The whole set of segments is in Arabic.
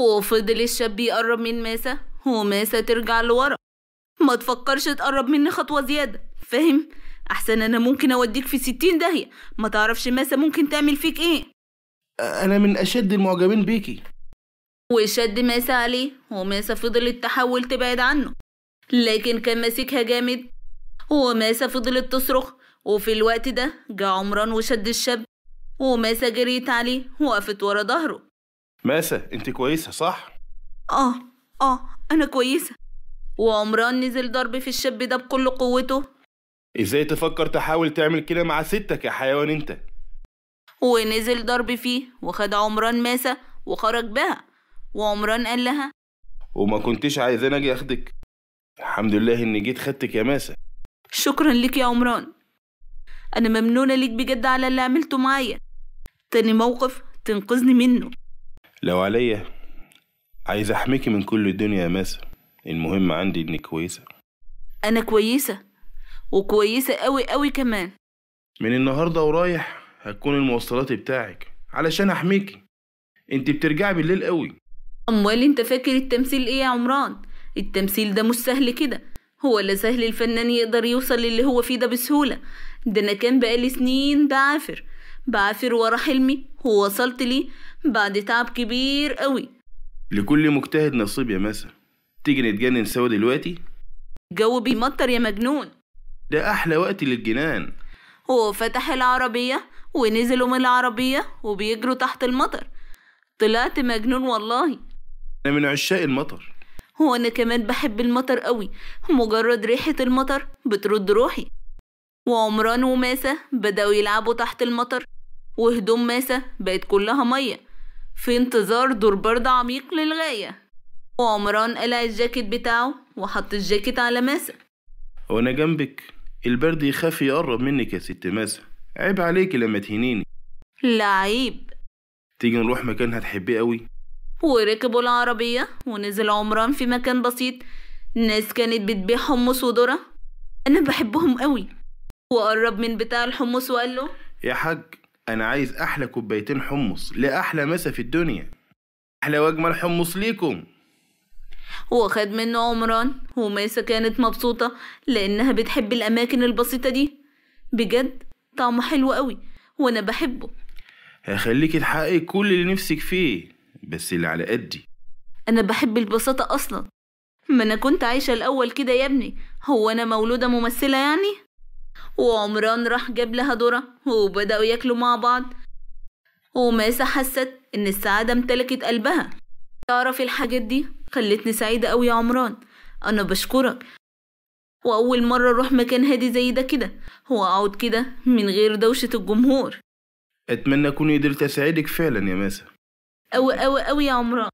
وفضل الشاب يقرب من ماسة وماسة ترجع لورا ما تفكرش تقرب مني خطوة زيادة فاهم؟ أحسن أنا ممكن أوديك في ستين داهية ما تعرفش ماسة ممكن تعمل فيك إيه أنا من أشد المعجبين بيكي وشد ماسة عليه وماسة فضلت تحاول تبعد عنه لكن كان ماسكها جامد وماسة فضلت تصرخ وفي الوقت ده جه عمران وشد الشاب وماسة جريت عليه وقفت ورا ظهره ماسة انت كويسة صح؟ اه اه انا كويسة وعمران نزل ضرب في الشاب ده بكل قوته ازاي تفكر تحاول تعمل كده مع ستك يا حيوان انت؟ ونزل ضرب فيه وخد عمران ماسة وخرج بها وعمران قال لها وما كنتش عايزين اجي اخدك الحمد لله اني جيت خدتك يا ماسة شكرا لك يا عمران انا ممنونة ليك بجد على اللي عملته معايا تاني موقف تنقذني منه لو عليا عايز احميكي من كل الدنيا يا ماسة المهم عندي انك كويسة انا كويسة وكويسة قوي قوي كمان من النهاردة ورايح هتكون المواصلات بتاعك علشان احميكي انت بترجعي بالليل قوي اموال انت فاكر التمثيل ايه يا عمران التمثيل ده مش سهل كده هو لا سهل الفنان يقدر يوصل للي هو فيه ده بسهولة ده انا كان بقالي سنين بعافر بعافر ورا حلمي ووصلت ليه بعد تعب كبير قوي لكل مجتهد نصيب يا مسا تيجي نتجنن سوا دلوقتي الجو بيمطر يا مجنون ده أحلى وقت للجنان هو فتح العربية ونزلوا من العربية وبيجروا تحت المطر طلعت مجنون والله أنا من عشاق المطر هو أنا كمان بحب المطر قوي مجرد ريحة المطر بترد روحي وعمران وماسة بدأوا يلعبوا تحت المطر وهدوم ماسة بقت كلها مية في انتظار دور برد عميق للغاية وعمران قلع الجاكيت بتاعه وحط الجاكيت على ماسة وأنا جنبك البرد يخاف يقرب منك يا ست ماسة عيب عليكي لما تهينيني لا عيب تيجي نروح مكان هتحبيه قوي وركبوا العربية ونزل عمران في مكان بسيط ناس كانت بتبيع حمص وذرة أنا بحبهم قوي وقرب من بتاع الحمص وقال له يا حاج انا عايز احلى كوبايتين حمص لاحلى مسا في الدنيا احلى واجمل حمص ليكم وخد منه عمران وميسة كانت مبسوطة لأنها بتحب الأماكن البسيطة دي بجد طعمه حلو قوي وأنا بحبه هخليكي تحققي كل اللي نفسك فيه بس اللي على قدي أنا بحب البساطة أصلا ما أنا كنت عايشة الأول كده يا ابني هو أنا مولودة ممثلة يعني؟ وعمران راح جاب لها ذرة وبدأوا ياكلوا مع بعض وماسة حست إن السعادة امتلكت قلبها تعرف الحاجات دي خلتني سعيدة أوي يا عمران أنا بشكرك وأول مرة أروح مكان هادي زي ده كده وأقعد كده من غير دوشة الجمهور أتمنى أكون قدرت أساعدك فعلا يا ماسة أوي أوي أوي يا عمران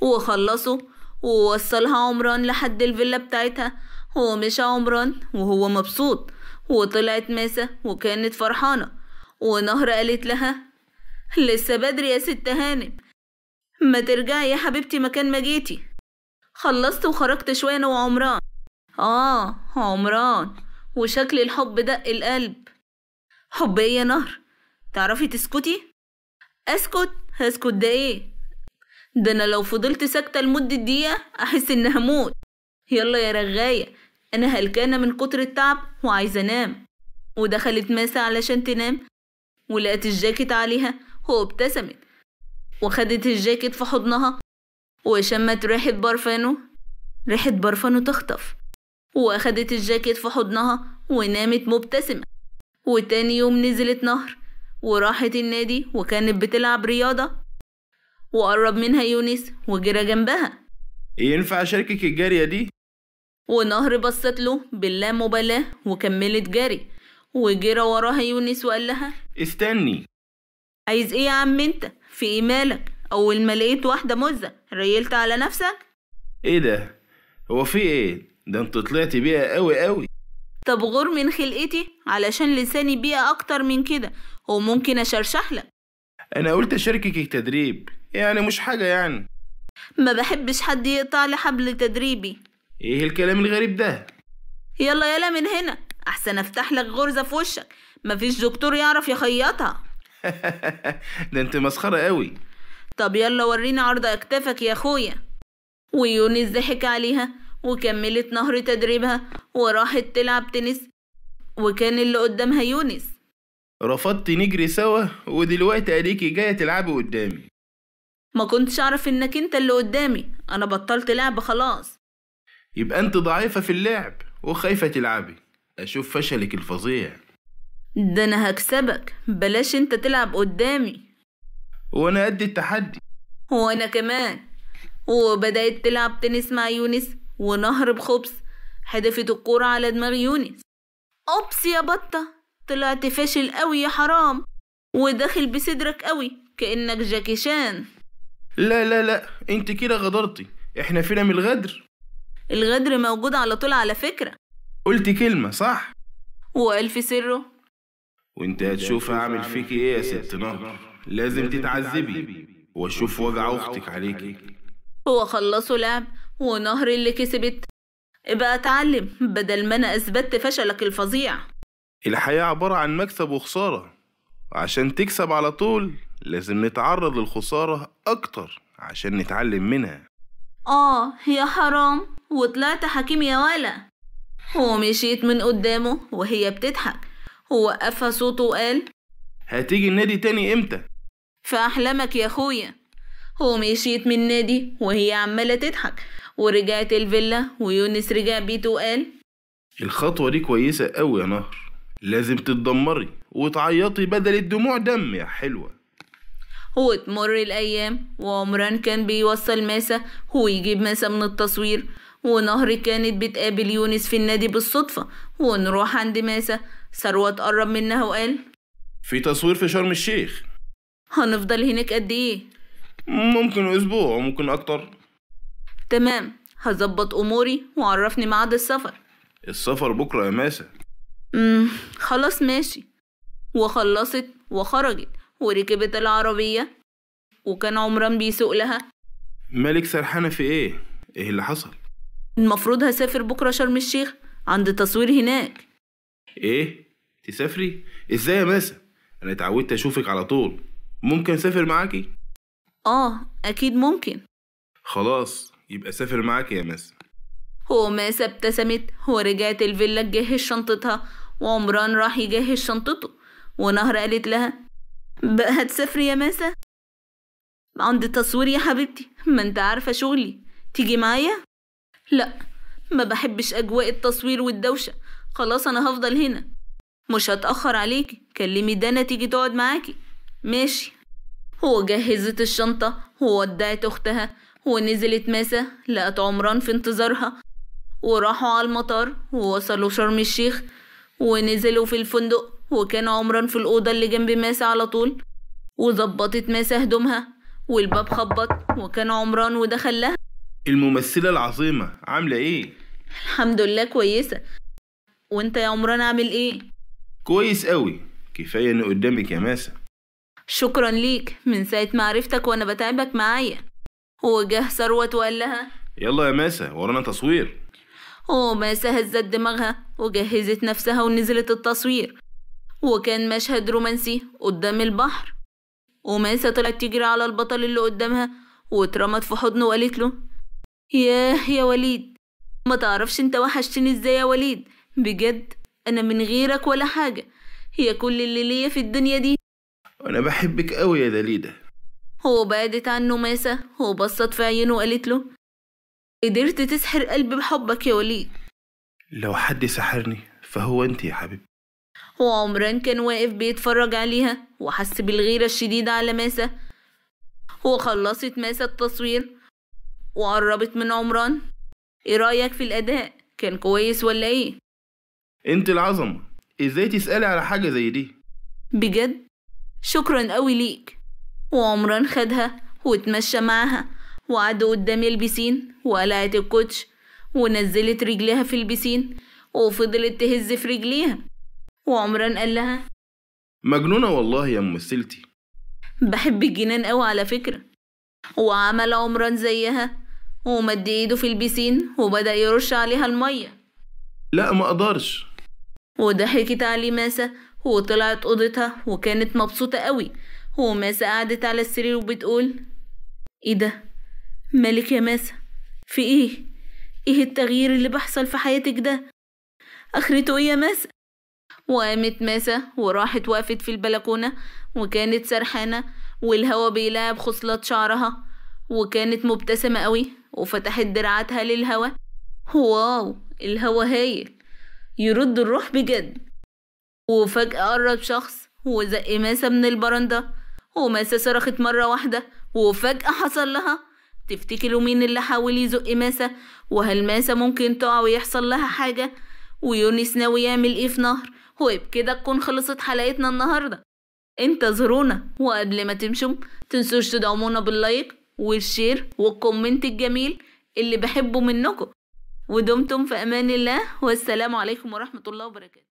وخلصوا ووصلها عمران لحد الفيلا بتاعتها ومشى عمران وهو مبسوط وطلعت ماسة وكانت فرحانة ونهر قالت لها لسه بدري يا ست هانم ما ترجعي يا حبيبتي مكان ما جيتي خلصت وخرجت شوية أنا وعمران آه عمران وشكل الحب دق القلب حب ايه يا نهر تعرفي تسكتي اسكت هسكت ده ايه ده انا لو فضلت ساكته لمده دقيقه احس إني هموت يلا يا رغايه أنا هلكانة من كتر التعب وعايزة أنام ودخلت ماسة علشان تنام ولقت الجاكيت عليها وابتسمت وخدت الجاكيت في حضنها وشمت ريحة برفانه ريحة برفانه تخطف وأخدت الجاكيت في حضنها ونامت مبتسمة وتاني يوم نزلت نهر وراحت النادي وكانت بتلعب رياضة وقرب منها يونس وجرى جنبها ينفع أشاركك الجارية دي؟ ونهر بصت له مبالاة وكملت جري وجرى وراها يونس وقال لها استني عايز ايه يا عم انت في ايه مالك اول ما لقيت واحدة مزة ريلت على نفسك ايه ده هو في ايه ده انت طلعت بيها قوي قوي طب غور من خلقتي علشان لساني بيها اكتر من كده وممكن اشرشح لك انا قلت اشاركك التدريب يعني مش حاجة يعني ما بحبش حد يقطع لي حبل تدريبي ايه الكلام الغريب ده يلا يلا من هنا احسن افتح لك غرزه في وشك مفيش دكتور يعرف يخيطها ده انت مسخره قوي طب يلا وريني عرض اكتافك يا اخويا ويونس ضحك عليها وكملت نهر تدريبها وراحت تلعب تنس وكان اللي قدامها يونس رفضت نجري سوا ودلوقتي اديكي جايه تلعبي قدامي ما كنتش اعرف انك انت اللي قدامي انا بطلت لعب خلاص يبقى أنت ضعيفة في اللعب وخايفة تلعبي أشوف فشلك الفظيع ده أنا هكسبك بلاش أنت تلعب قدامي وأنا ادي التحدي وأنا كمان وبدأت تلعب تنس مع يونس ونهر بخبز هدفت الكورة على دماغ يونس أوبس يا بطة طلعت فاشل قوي يا حرام وداخل بصدرك قوي كأنك جاكي شان لا لا لا انت كده غدرتي احنا فينا من الغدر الغدر موجود على طول على فكرة قلت كلمة صح وألف سره وانت هتشوف هعمل فيكي ايه يا ست نهر لازم تتعذبي واشوف وجع اختك عليكي هو خلصوا لعب ونهر اللي كسبت ابقى اتعلم بدل ما انا اثبت فشلك الفظيع الحياة عبارة عن مكسب وخسارة عشان تكسب على طول لازم نتعرض للخسارة أكتر عشان نتعلم منها آه يا حرام وطلعت حكيم يا ولا ومشيت من قدامه وهي بتضحك ووقفها صوته وقال هتيجي النادي تاني امتى في احلامك يا اخويا ومشيت من النادي وهي عمالة تضحك ورجعت الفيلا ويونس رجع بيته وقال الخطوة دي كويسة أوي يا نهر لازم تتدمري وتعيطي بدل الدموع دم يا حلوة وتمر الأيام وعمران كان بيوصل ماسة ويجيب ماسة من التصوير ونهر كانت بتقابل يونس في النادي بالصدفة ونروح عند ماسة ثروة قرب منها وقال في تصوير في شرم الشيخ هنفضل هناك قد ايه؟ ممكن اسبوع وممكن اكتر تمام هظبط اموري وعرفني ميعاد السفر السفر بكرة يا ماسة امم خلاص ماشي وخلصت وخرجت وركبت العربية وكان عمران بيسوق لها مالك سرحانة في ايه؟ ايه اللي حصل؟ المفروض هسافر بكرة شرم الشيخ عند تصوير هناك ايه تسافري ازاي يا ماسة انا اتعودت اشوفك على طول ممكن اسافر معاكي اه اكيد ممكن خلاص يبقى سافر معاكي يا ماسة هو ماسة ابتسمت ورجعت الفيلا تجهز شنطتها وعمران راح يجهز شنطته ونهر قالت لها بقى هتسافري يا ماسة عند التصوير يا حبيبتي ما انت عارفة شغلي تيجي معايا لا ما بحبش أجواء التصوير والدوشة خلاص أنا هفضل هنا مش هتأخر عليكي كلمي دانا تيجي تقعد معاكي ماشي وجهزت الشنطة وودعت أختها ونزلت ماسة لقت عمران في انتظارها وراحوا على المطار ووصلوا شرم الشيخ ونزلوا في الفندق وكان عمران في الأوضة اللي جنب ماسة على طول وظبطت ماسة هدومها والباب خبط وكان عمران ودخل لها الممثلة العظيمة عاملة ايه؟ الحمد لله كويسة وانت يا عمران عامل ايه؟ كويس قوي كفاية ان قدامك يا ماسة شكرا ليك من ساعة ما عرفتك وانا بتعبك معايا وجه ثروت وقال لها يلا يا ماسة ورانا تصوير وماسة هزت دماغها وجهزت نفسها ونزلت التصوير وكان مشهد رومانسي قدام البحر وماسة طلعت تجري على البطل اللي قدامها واترمت في حضنه وقالت له ياه يا وليد ما تعرفش انت وحشتني ازاي يا وليد بجد انا من غيرك ولا حاجة هي كل اللي ليا في الدنيا دي انا بحبك قوي يا دليدة هو بعدت عنه ماسة بصت في عينه وقالت له قدرت تسحر قلبي بحبك يا وليد لو حد سحرني فهو انت يا حبيبي وعمران كان واقف بيتفرج عليها وحس بالغيرة الشديدة على ماسة وخلصت ماسة التصوير وقربت من عمران ايه رأيك في الأداء؟ كان كويس ولا ايه؟ انت العظمة ازاي تسألي على حاجة زي دي؟ بجد؟ شكرا قوي ليك وعمران خدها واتمشى معاها وقعدوا قدام البسين وقلعت الكوتش ونزلت رجليها في البسين وفضلت تهز في رجليها وعمران قال لها مجنونة والله يا ممثلتي بحب الجنان قوي على فكرة وعمل عمران زيها ومد ايده في البسين وبدأ يرش عليها المية لا ما اقدرش وضحكت عليه ماسة وطلعت أوضتها وكانت مبسوطة قوي وماسة قعدت على السرير وبتقول ايه ده مالك يا ماسة في ايه ايه التغيير اللي بيحصل في حياتك ده اخرته ايه يا ماسة وقامت ماسة وراحت وقفت في البلكونة وكانت سرحانة والهوا بيلعب خصلات شعرها وكانت مبتسمة قوي وفتحت دراعاتها للهوا واو الهوا هايل يرد الروح بجد وفجأة قرب شخص وزق ماسة من البرندة وماسة صرخت مرة واحدة وفجأة حصل لها تفتكروا مين اللي حاول يزق ماسة وهل ماسة ممكن تقع ويحصل لها حاجة ويونس ناوي يعمل ايه في نهر وبكده تكون خلصت حلقتنا النهاردة انتظرونا وقبل ما تمشوا متنسوش تدعمونا باللايك والشير والكومنت الجميل اللي بحبه منكم ودمتم في امان الله والسلام عليكم ورحمه الله وبركاته